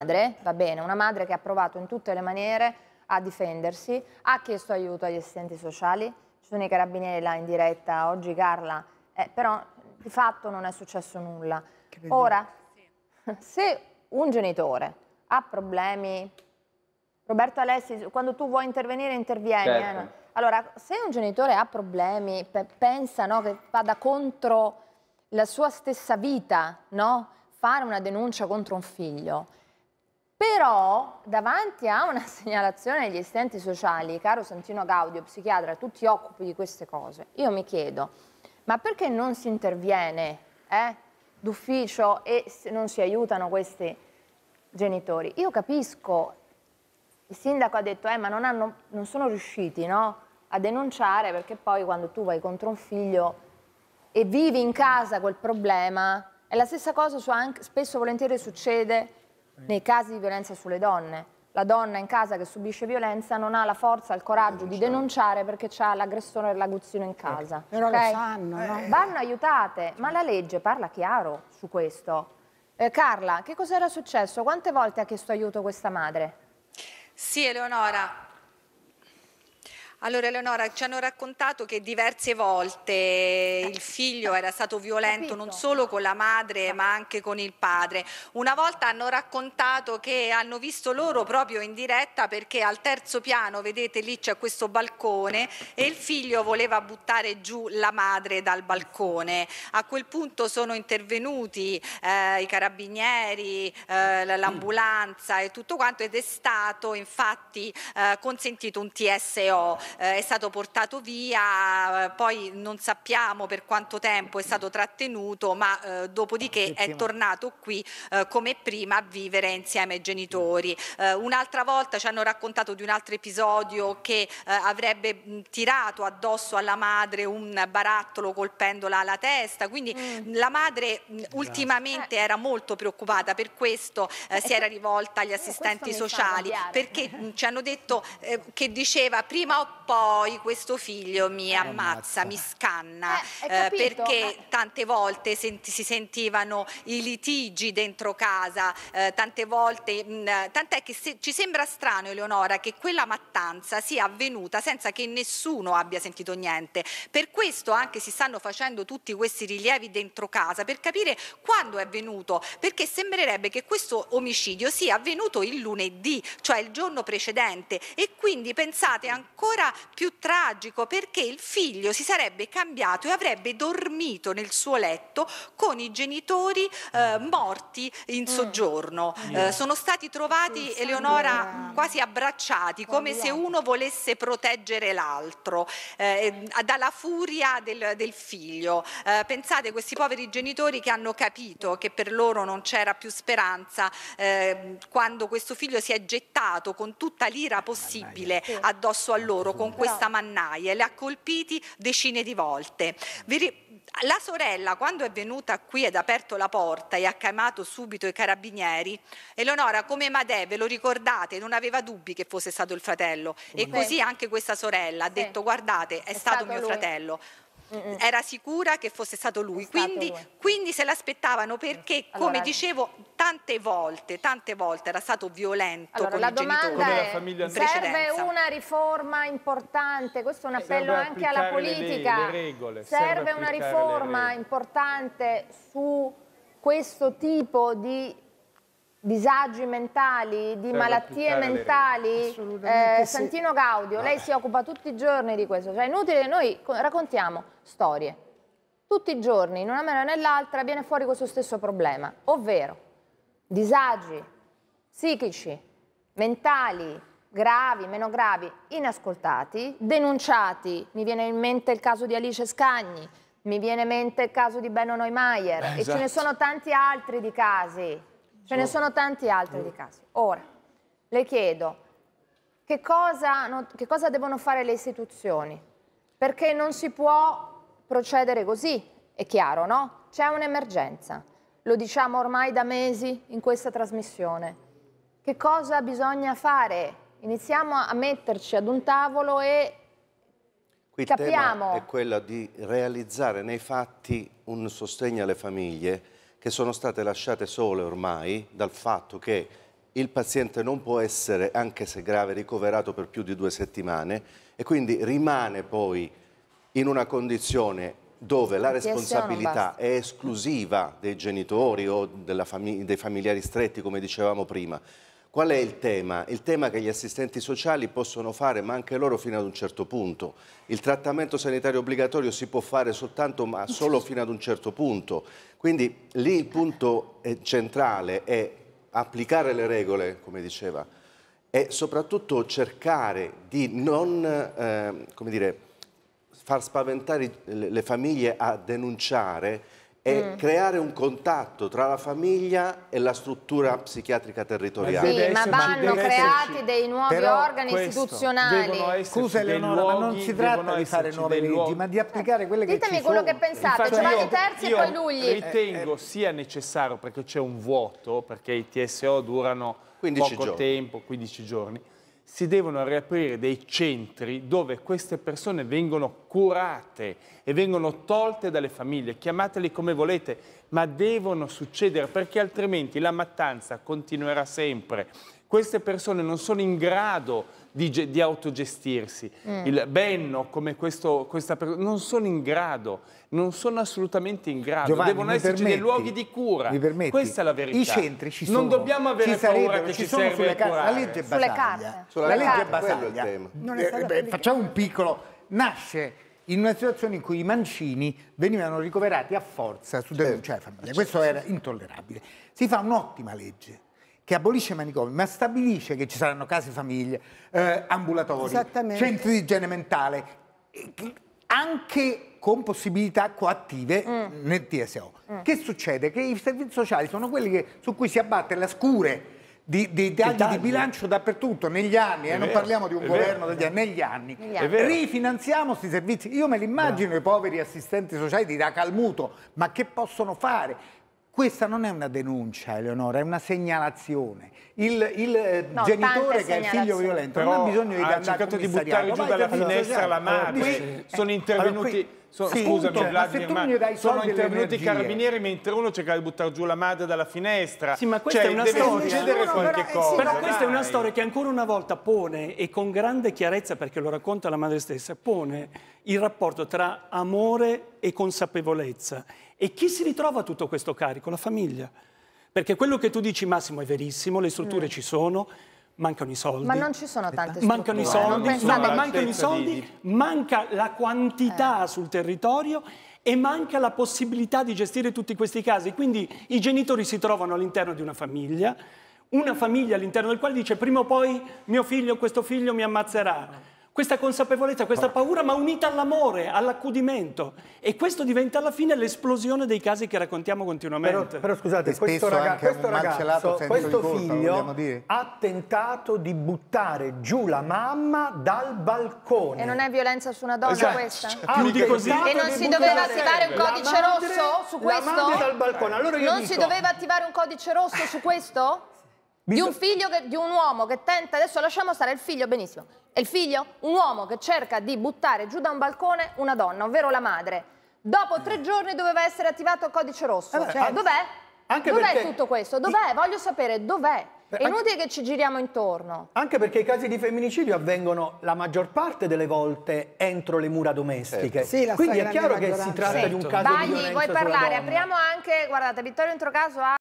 madre, va bene, una madre che ha provato in tutte le maniere a difendersi, ha chiesto aiuto agli assistenti sociali, ci sono i carabinieri là in diretta oggi Carla, eh, però di fatto non è successo nulla. Ora, se un genitore ha problemi, Roberto Alessi, quando tu vuoi intervenire intervieni. Eh. Certo. Eh? Allora, se un genitore ha problemi, pensa no, che vada contro la sua stessa vita, no? fare una denuncia contro un figlio, però davanti a una segnalazione degli assistenti sociali, caro Santino Gaudio, psichiatra, tu ti occupi di queste cose, io mi chiedo, ma perché non si interviene eh, d'ufficio e non si aiutano questi genitori? Io capisco, il sindaco ha detto, eh, ma non, hanno, non sono riusciti no, a denunciare perché poi quando tu vai contro un figlio e vivi in casa quel problema, è la stessa cosa, anche, spesso volentieri succede nei casi di violenza sulle donne. La donna in casa che subisce violenza non ha la forza, il coraggio denunciare. di denunciare perché ha l'aggressore e l'aguzzino in certo. casa. Però okay? lo sanno, no? Eh, vanno aiutate, ma la legge parla chiaro su questo. Eh, Carla, che cosa era successo? Quante volte ha chiesto aiuto questa madre? Sì, Eleonora, allora Eleonora, ci hanno raccontato che diverse volte il figlio era stato violento non solo con la madre ma anche con il padre. Una volta hanno raccontato che hanno visto loro proprio in diretta perché al terzo piano, vedete lì c'è questo balcone e il figlio voleva buttare giù la madre dal balcone. A quel punto sono intervenuti eh, i carabinieri, eh, l'ambulanza e tutto quanto ed è stato infatti eh, consentito un TSO eh, è stato portato via, poi non sappiamo per quanto tempo è stato trattenuto, ma eh, dopodiché è tornato qui eh, come prima a vivere insieme ai genitori. Eh, un'altra volta ci hanno raccontato di un altro episodio che eh, avrebbe mh, mm, tirato addosso alla madre un barattolo colpendola alla testa, quindi mm. la madre mh, mm, ultimamente eh. era molto preoccupata, per questo si era rivolta agli assistenti sociali, perché mm, ci hanno detto che diceva prima o poi questo figlio mi ammazza, mi scanna, eh, eh, perché eh. tante volte senti, si sentivano i litigi dentro casa, eh, tante volte, mh, mm, tant'è che se, ci sembra strano Eleonora che quella mattanza sia avvenuta senza che nessuno abbia sentito niente, per questo anche si stanno facendo tutti questi rilievi dentro casa per capire quando è avvenuto, perché sembrerebbe che questo omicidio sia avvenuto il lunedì, cioè il giorno precedente e quindi pensate ancora più tragico perché il figlio si sarebbe cambiato e avrebbe dormito nel suo letto con i genitori eh, mm. morti in mm. soggiorno. Mm. Eh, sono stati trovati, Eleonora, quasi abbracciati, come se uno volesse proteggere l'altro eh, dalla furia del, del figlio. Eh, pensate questi poveri genitori che hanno capito che per loro non c'era più speranza ehm, quando questo figlio si è gettato con tutta l'ira possibile addosso a loro, con con questa mannaia, e le ha colpiti decine di volte. La sorella, quando è venuta qui ed ha aperto la porta e ha chiamato subito i carabinieri, Eleonora, come Madè, ve lo ricordate, non aveva dubbi che fosse stato il fratello. E così anche questa sorella ha detto, guardate, è, è stato, stato, mio lui. fratello. Mm-mm. era sicura che fosse stato lui, stato quindi, lui. quindi, se l'aspettavano perché mm. allora, come dicevo tante volte, tante volte era stato violento allora, con la i genitori. come la serve una riforma importante, questo è un eh, appello serve anche alla politica, le, le regole, serve, serve una riforma importante su questo tipo di disagi mentali, di cioè, malattie mentali. Eh, Santino Gaudio, ah. lei si occupa tutti i giorni di questo, cioè è inutile che noi raccontiamo storie. Tutti i giorni, in una mano o nell'altra, viene fuori questo stesso problema, ovvero disagi psichici, mentali, gravi, meno gravi, inascoltati, denunciati. Mi viene in mente il caso di Alice Scagni, mi viene in mente il caso di Benno Neumeier eh, esatto. e ce ne esatto. sono tanti altri di casi. Ce ne sono tanti altri di mm. casi. Ora, le chiedo, che cosa, che cosa devono fare le istituzioni? Perché non si può procedere così, è chiaro, no? C'è un'emergenza, lo diciamo ormai da mesi in questa trasmissione. Che cosa bisogna fare? Iniziamo a metterci ad un tavolo e il Capiamo. tema è quello di realizzare nei fatti un sostegno alle famiglie che sono state lasciate sole ormai dal fatto che il paziente non può essere, anche se grave, ricoverato per più di due settimane e quindi rimane poi in una condizione dove la responsabilità è esclusiva dei genitori o dei familiari stretti, come dicevamo prima, Qual è il tema? Il tema che gli assistenti sociali possono fare, ma anche loro fino ad un certo punto. Il trattamento sanitario obbligatorio si può fare soltanto, ma solo fino ad un certo punto. Quindi lì il punto eh, centrale è applicare le regole, come diceva, e soprattutto cercare di non, eh, come dire, far spaventare le famiglie a denunciare è mm. creare un contatto tra la famiglia e la struttura psichiatrica territoriale. Sì, ma vanno creati dei nuovi Però organi istituzionali. Scusa Eleonora, ma non si tratta di fare nuove leggi, luoghi. ma di applicare quelle Ditemi che Ditemi quello sono. che pensate, Infatti Giovanni Terzi e poi Lugli. Io eh, ritengo eh. sia necessario, perché c'è un vuoto, perché i TSO durano poco giorni. tempo, 15 giorni, si devono riaprire dei centri dove queste persone vengono curate e vengono tolte dalle famiglie, chiamateli come volete, ma devono succedere perché altrimenti la mattanza continuerà sempre. Queste persone non sono in grado di, di autogestirsi. Mm. Il Benno, come questo, questa persona, non sono in grado, non sono assolutamente in grado. Giovanni, Devono esserci permetti, dei luoghi di cura. Questa è la verità. I centri ci sono. Non dobbiamo avere ci paura che ci, ci sono sulle carte. La legge è basaglia. Sulle carte. facciamo un piccolo... Nasce in una situazione in cui i mancini venivano ricoverati a forza su denuncia di certo. cioè, famiglia. Questo era intollerabile. Si fa un'ottima legge che abolisce i manicomi, ma stabilisce che ci saranno case famiglie, eh, ambulatori, centri di igiene mentale, anche con possibilità coattive mm. nel TSO. Mm. Che succede? Che i servizi sociali sono quelli che, su cui si abbatte la scure di, di tagli, tagli di bilancio dappertutto negli anni, eh, non parliamo di un governo vero, degli anni, negli anni, rifinanziamo questi servizi. Io me li immagino i poveri assistenti sociali di Racalmuto, ma che possono fare? Questa non è una denuncia, Eleonora, è una segnalazione. Il, il eh, no, genitore che è figlio violento Però non ha bisogno di andare Ha cercato di buttare giù dalla finestra la madre. Sono intervenuti... So, sì, scusami, punto. Vladimir, ma, ma sono intervenuti i carabinieri mentre uno cerca di buttare giù la madre dalla finestra. Sì, ma questa cioè, è una deve storia. succedere no, no, qualche però, cosa. Sì, però questa dai. è una storia che ancora una volta pone, e con grande chiarezza, perché lo racconta la madre stessa, pone il rapporto tra amore e consapevolezza. E chi si ritrova a tutto questo carico? La famiglia. Perché quello che tu dici, Massimo, è verissimo, le strutture mm. ci sono, mancano i soldi. Ma non ci sono tante mancano I soldi, no, mancano i soldi, di... manca la quantità eh. sul territorio e manca la possibilità di gestire tutti questi casi. Quindi i genitori si trovano all'interno di una famiglia, una famiglia all'interno del quale dice prima o poi mio figlio, questo figlio mi ammazzerà questa consapevolezza, questa paura, ma unita all'amore, all'accudimento. E questo diventa alla fine l'esplosione dei casi che raccontiamo continuamente. Però, però scusate, questo, raga questo ragazzo, questo colpa, figlio ha tentato di buttare giù la mamma dal balcone. E non è violenza su una donna cioè, questa? Più di così. E non si doveva attivare un codice rosso su questo? Allora non dico, si doveva attivare un codice rosso su questo? di un figlio, che, di un uomo che tenta, adesso lasciamo stare il figlio, benissimo, è il figlio, un uomo che cerca di buttare giù da un balcone una donna, ovvero la madre. Dopo tre giorni doveva essere attivato il codice rosso. Eh cioè, dov'è? Anche dov'è perché... tutto questo? Dov'è? Voglio sapere dov'è. Eh, è inutile che ci giriamo intorno. Anche perché i casi di femminicidio avvengono la maggior parte delle volte entro le mura domestiche. Certo. Sì, Quindi è chiaro che si tratta certo. di un certo. caso Bagli, di violenza vuoi parlare? Apriamo anche, guardate, Vittorio Introcaso ha